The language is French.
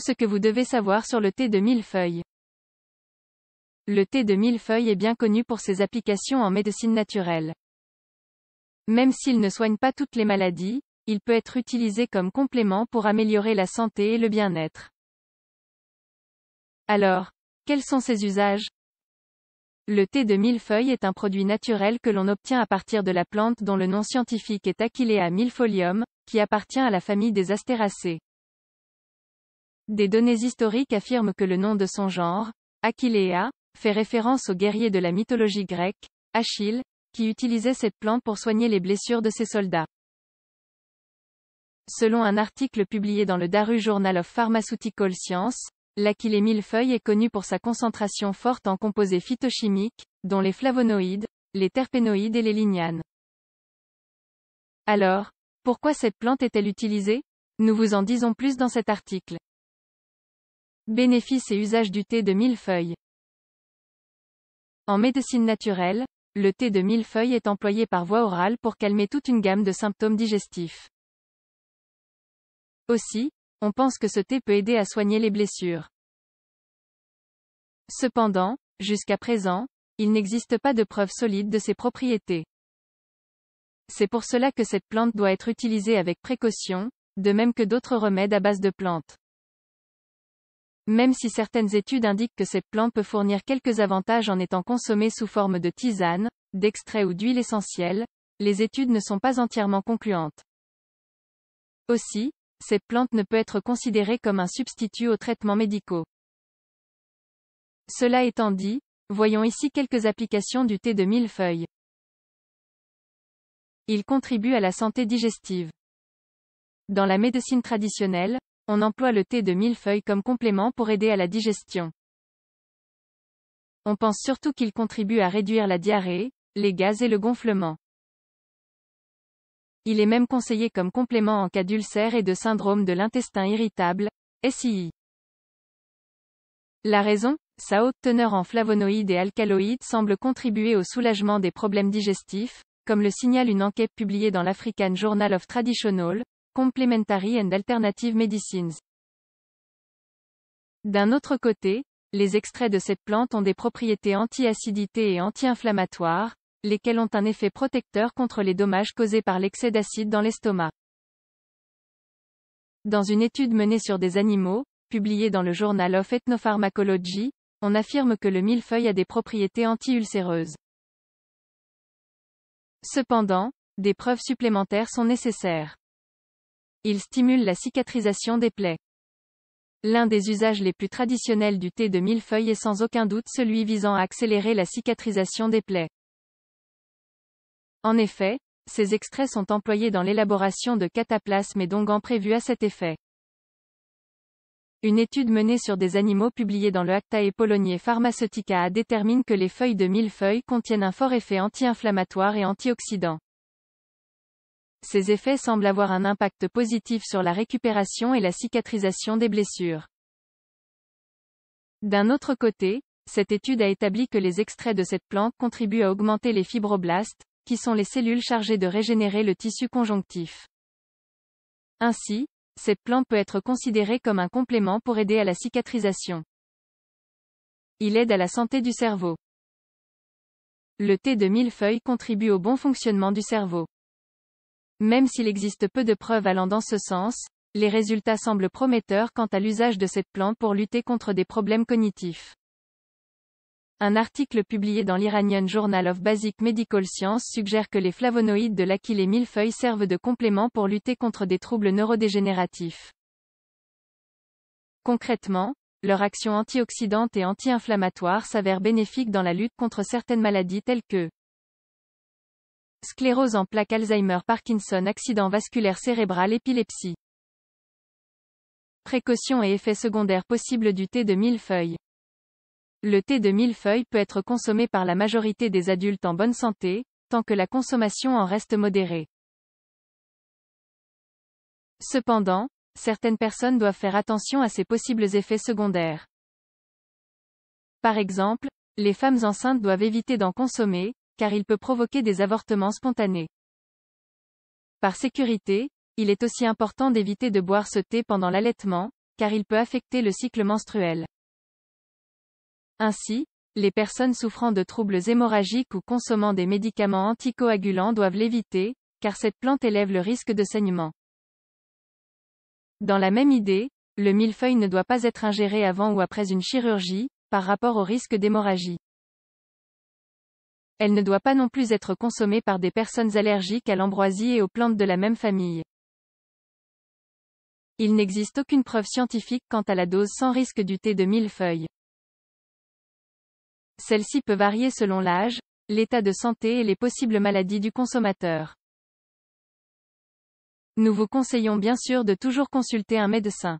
ce que vous devez savoir sur le thé de millefeuille. Le thé de millefeuille est bien connu pour ses applications en médecine naturelle. Même s'il ne soigne pas toutes les maladies, il peut être utilisé comme complément pour améliorer la santé et le bien-être. Alors, quels sont ses usages Le thé de millefeuille est un produit naturel que l'on obtient à partir de la plante dont le nom scientifique est Achillea millefolium, qui appartient à la famille des astéracées. Des données historiques affirment que le nom de son genre, Achillea, fait référence au guerrier de la mythologie grecque, Achille, qui utilisait cette plante pour soigner les blessures de ses soldats. Selon un article publié dans le Daru Journal of Pharmaceutical Science, l'achillée millefeuille est connue pour sa concentration forte en composés phytochimiques, dont les flavonoïdes, les terpénoïdes et les lignanes. Alors, pourquoi cette plante est-elle utilisée Nous vous en disons plus dans cet article. Bénéfices et usage du thé de millefeuille. En médecine naturelle, le thé de millefeuille est employé par voie orale pour calmer toute une gamme de symptômes digestifs. Aussi, on pense que ce thé peut aider à soigner les blessures. Cependant, jusqu'à présent, il n'existe pas de preuves solides de ses propriétés. C'est pour cela que cette plante doit être utilisée avec précaution, de même que d'autres remèdes à base de plantes. Même si certaines études indiquent que cette plante peut fournir quelques avantages en étant consommée sous forme de tisane, d'extrait ou d'huile essentielle, les études ne sont pas entièrement concluantes. Aussi, cette plante ne peut être considérée comme un substitut aux traitements médicaux. Cela étant dit, voyons ici quelques applications du thé de millefeuille. Il contribue à la santé digestive. Dans la médecine traditionnelle, on emploie le thé de millefeuille comme complément pour aider à la digestion. On pense surtout qu'il contribue à réduire la diarrhée, les gaz et le gonflement. Il est même conseillé comme complément en cas d'ulcère et de syndrome de l'intestin irritable, SII. La raison Sa haute teneur en flavonoïdes et alcaloïdes semble contribuer au soulagement des problèmes digestifs, comme le signale une enquête publiée dans l'African Journal of Traditional Complementary and Alternative Medicines. D'un autre côté, les extraits de cette plante ont des propriétés anti-acidité et anti-inflammatoires, lesquelles ont un effet protecteur contre les dommages causés par l'excès d'acide dans l'estomac. Dans une étude menée sur des animaux, publiée dans le Journal of Ethnopharmacology, on affirme que le millefeuille a des propriétés anti-ulcéreuses. Cependant, des preuves supplémentaires sont nécessaires. Il stimule la cicatrisation des plaies. L'un des usages les plus traditionnels du thé de millefeuille est sans aucun doute celui visant à accélérer la cicatrisation des plaies. En effet, ces extraits sont employés dans l'élaboration de cataplasmes et en prévus à cet effet. Une étude menée sur des animaux publiée dans le et polonier Pharmaceutica détermine que les feuilles de millefeuille contiennent un fort effet anti-inflammatoire et antioxydant. Ces effets semblent avoir un impact positif sur la récupération et la cicatrisation des blessures. D'un autre côté, cette étude a établi que les extraits de cette plante contribuent à augmenter les fibroblastes, qui sont les cellules chargées de régénérer le tissu conjonctif. Ainsi, cette plante peut être considérée comme un complément pour aider à la cicatrisation. Il aide à la santé du cerveau. Le thé de feuilles contribue au bon fonctionnement du cerveau. Même s'il existe peu de preuves allant dans ce sens, les résultats semblent prometteurs quant à l'usage de cette plante pour lutter contre des problèmes cognitifs. Un article publié dans l'Iranian Journal of Basic Medical Science suggère que les flavonoïdes de l'Achille millefeuille servent de complément pour lutter contre des troubles neurodégénératifs. Concrètement, leur action antioxydante et anti-inflammatoire s'avère bénéfique dans la lutte contre certaines maladies telles que Sclérose en plaques Alzheimer Parkinson accident vasculaire cérébral épilepsie. Précautions et effets secondaires possibles du thé de millefeuille. Le thé de millefeuille peut être consommé par la majorité des adultes en bonne santé, tant que la consommation en reste modérée. Cependant, certaines personnes doivent faire attention à ses possibles effets secondaires. Par exemple, les femmes enceintes doivent éviter d'en consommer, car il peut provoquer des avortements spontanés. Par sécurité, il est aussi important d'éviter de boire ce thé pendant l'allaitement, car il peut affecter le cycle menstruel. Ainsi, les personnes souffrant de troubles hémorragiques ou consommant des médicaments anticoagulants doivent l'éviter, car cette plante élève le risque de saignement. Dans la même idée, le millefeuille ne doit pas être ingéré avant ou après une chirurgie, par rapport au risque d'hémorragie. Elle ne doit pas non plus être consommée par des personnes allergiques à l'ambroisie et aux plantes de la même famille. Il n'existe aucune preuve scientifique quant à la dose sans risque du thé de feuilles. Celle-ci peut varier selon l'âge, l'état de santé et les possibles maladies du consommateur. Nous vous conseillons bien sûr de toujours consulter un médecin.